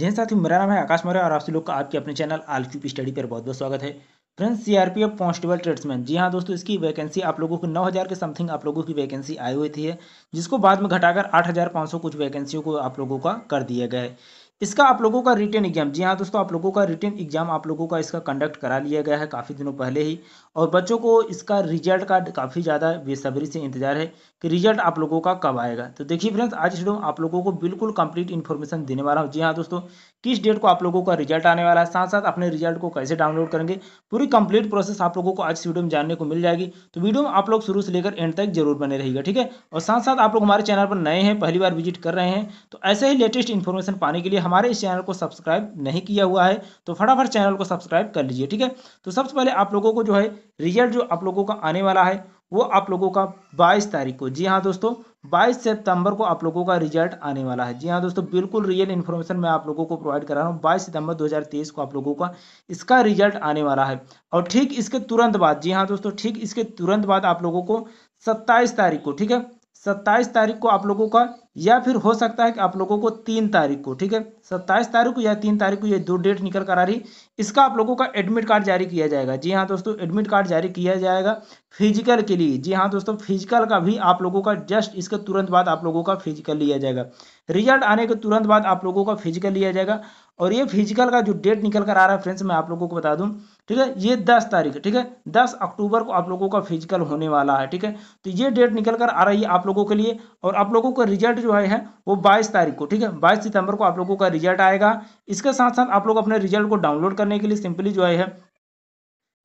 साथ साथियों मेरा नाम है आकाश मौर्य और आप सभी लोग का आपके अपने चैनल पी स्टडी पर बहुत बहुत स्वागत है फ्रेंड्स सीआरपीएफ कॉन्स्टेबल ट्रेड्समैन जी हाँ दोस्तों इसकी वैकेंसी आप लोगों को 9000 के समथिंग आप लोगों की वैकेंसी आई हुई थी जिसको बाद में घटाकर सौ कुछ वैकेंसियों को आप लोगों का कर दिया गया है इसका आप लोगों का रिटर्न एग्जाम जी हाँ दोस्तों आप लोगों का रिटर्न एग्जाम आप लोगों का इसका कंडक्ट करा लिया गया है काफ़ी दिनों पहले ही और बच्चों को इसका रिजल्ट का काफ़ी ज़्यादा बेसब्री से इंतजार है कि रिजल्ट आप लोगों का कब आएगा तो देखिए फ्रेंड्स आज इस वीडियो में आप लोगों को बिल्कुल कंप्लीट इन्फॉर्मेशन देने वाला हूँ जी हाँ दोस्तों किस डेट को आप लोगों का रिजल्ट आने वाला है साथ साथ अपने रिजल्ट को कैसे डाउनलोड करेंगे पूरी कंप्लीट प्रोसेस आप लोगों को आज इस वीडियो में जानने को मिल जाएगी तो वीडियो में आप लोग शुरू से लेकर एंड तक जरूर बने रहेगा ठीक है और साथ साथ आप लोग हमारे चैनल पर नए हैं पहली बार विजिट कर रहे हैं तो ऐसे ही लेटेस्ट इन्फॉर्मेशन पाने के लिए हमारे इस चैनल को सब्सक्राइब नहीं किया हुआ है तो फटाफट चैनल को सब्सक्राइब कर लीजिए ठीक है तो सबसे पहले आप लोगों को जो है रिजल्ट जो आप लोगों का आने वाला है वो आप लोगों का 22 तारीख को जी हाँ दोस्तों 22 सितंबर को आप लोगों का रिजल्ट आने वाला है जी हाँ दोस्तों बिल्कुल रियल इन्फॉर्मेशन मैं आप लोगों को प्रोवाइड करा रहा हूँ बाईस सितंबर 2023 को आप लोगों का इसका रिजल्ट आने वाला है और ठीक इसके तुरंत बाद जी हाँ दोस्तों ठीक इसके तुरंत बाद आप लोगों को सत्ताईस तारीख को ठीक है सत्ताईस तारीख को आप लोगों का या फिर हो सकता है कि आप लोगों को तीन तारीख को ठीक है सत्ताईस तारीख को या तीन तारीख को ये दो डेट निकल कर आ रही इसका आप लोगों का एडमिट कार्ड जारी किया जाएगा जी हाँ दोस्तों एडमिट कार्ड जारी किया जाएगा फिजिकल के लिए जी हाँ दोस्तों फिजिकल का भी आप लोगों का जस्ट इसके तुरंत बाद आप लोगों का फिजिकल लिया जाएगा रिजल्ट आने के तुरंत बाद आप लोगों का फिजिकल लिया जाएगा और ये फिजिकल का जो डेट निकल कर आ रहा है फ्रेंड्स मैं आप लोगों को बता दूं ठीक है ये दस तारीख ठीक है दस अक्टूबर को आप लोगों का फिजिकल होने वाला है ठीक है तो ये डेट निकल कर आ रही है आप लोगों के लिए और आप लोगों का रिजल्ट जो है वो बाईस तारीख को ठीक है बाईस सितंबर को आप लोगों का रिजल्ट आएगा इसके साथ साथ आप लोग अपने रिजल्ट को डाउनलोड करने के लिए सिंपली जो है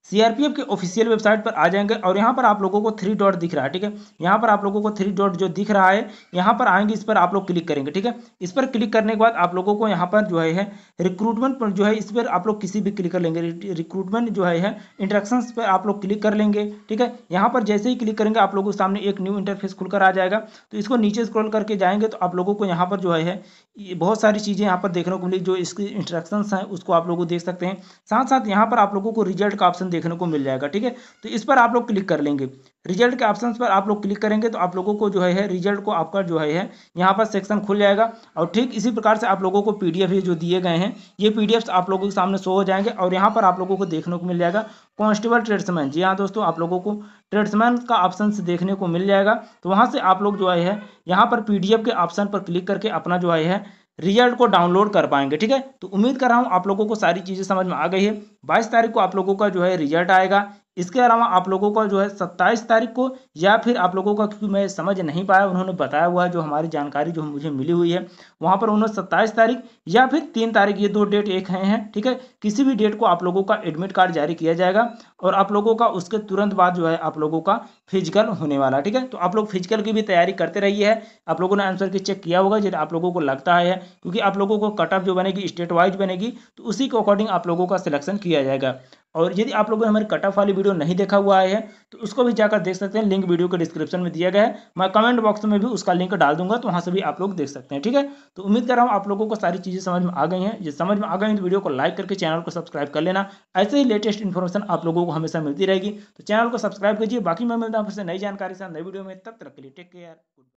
सीआरपीएफ के ऑफिशियल वेबसाइट पर आ जाएंगे और यहाँ पर आप लोगों को थ्री डॉट दिख रहा है ठीक है यहाँ पर आप लोगों को थ्री डॉट जो दिख रहा है यहाँ पर आएंगे इस पर आप लोग क्लिक करेंगे ठीक है इस पर क्लिक करने के बाद आप लोगों को यहाँ पर जो है रिक्रूटमेंट पर जो है इस पर आप लोग किसी भी क्लिक कर लेंगे रिक्रूटमेंट जो है इंट्रेक्शन पर आप लोग क्लिक कर लेंगे ठीक है यहाँ पर जैसे ही क्लिक करेंगे आप लोगों के सामने एक न्यू इंटरफेस खुलकर आ जाएगा तो इसको नीचे स्क्रॉल करके जाएंगे तो आप लोगों को यहाँ पर जो है बहुत सारी चीज़ें यहाँ पर देखने को मिली जो इसकी इंस्ट्रक्शन हैं उसको आप लोग देख सकते हैं साथ साथ यहाँ पर आप लोगों को रिजल्ट का ऑप्शन देखने को मिल जाएगा ठीक है तो इस पर आप लोग क्लिक कर लेंगे रिजल्ट के ऑप्शन पर आप लोग क्लिक करेंगे तो आप लोगों को जो है रिजल्ट को आपका जो है यहाँ पर सेक्शन खुल जाएगा और ठीक इसी प्रकार से आप लोगों को पी ये जो दिए गए हैं ये पी आप लोगों के सामने शो हो जाएंगे और यहाँ पर आप लोगों को देखने को मिल जाएगा कॉन्स्टेबल ट्रेड्समैन जी हाँ दोस्तों आप लोगों को ट्रेड्समैन का ऑप्शन देखने को मिल जाएगा तो वहाँ से आप लोग जो है यहाँ पर पी के ऑप्शन पर क्लिक करके अपना जो है रिजल्ट को डाउनलोड कर पाएंगे ठीक है तो उम्मीद कर रहा हूँ आप लोगों को सारी चीज़ें समझ में आ गई है बाईस तारीख को आप लोगों का जो है रिजल्ट आएगा इसके अलावा आप लोगों का जो है सत्ताईस तारीख को या फिर आप लोगों का क्योंकि मैं समझ नहीं पाया उन्होंने बताया हुआ है जो हमारी जानकारी जो मुझे मिली हुई है वहाँ पर उन्होंने सत्ताईस तारीख या फिर तीन तारीख ये दो डेट एक हैं हैं ठीक है किसी भी डेट को आप लोगों का एडमिट कार्ड जारी किया जाएगा और आप लोगों का उसके तुरंत बाद जो है आप लोगों का फिजिकल होने वाला ठीक है तो आप लोग फिजिकल की भी तैयारी करते रहिए है आप लोगों ने आंसर की चेक किया होगा यदि आप लोगों को लगता है क्योंकि आप लोगों को कट ऑफ जो बनेगी स्टेट वाइज बनेगी तो उसी के अकॉर्डिंग आप लोगों का सिलेक्शन किया जाएगा और यदि आप लोगों ने हमारी कट ऑफ वाली वीडियो नहीं देखा हुआ है तो उसको भी जाकर देख सकते हैं लिंक वीडियो के डिस्क्रिप्शन में दिया गया है मैं कमेंट बॉक्स में भी उसका लिंक डाल दूंगा तो वहाँ से भी आप लोग देख सकते हैं ठीक है तो उम्मीद कर रहा हूँ आप लोगों को सारी चीज़ें समझ में आ गई हैं जो समझ में आ गई तो वीडियो को लाइक करके चैनल को सब्सक्राइब कर लेना ऐसे ही लेटेस्ट इन्फॉर्मेशन आप लोगों को हमेशा मिलती रहेगी तो चैनल को सब्सक्राइब कीजिए बाकी मैं मिलता हूँ फिर से नई जानकारी से नई वीडियो में तब तक के लिए टेक केयर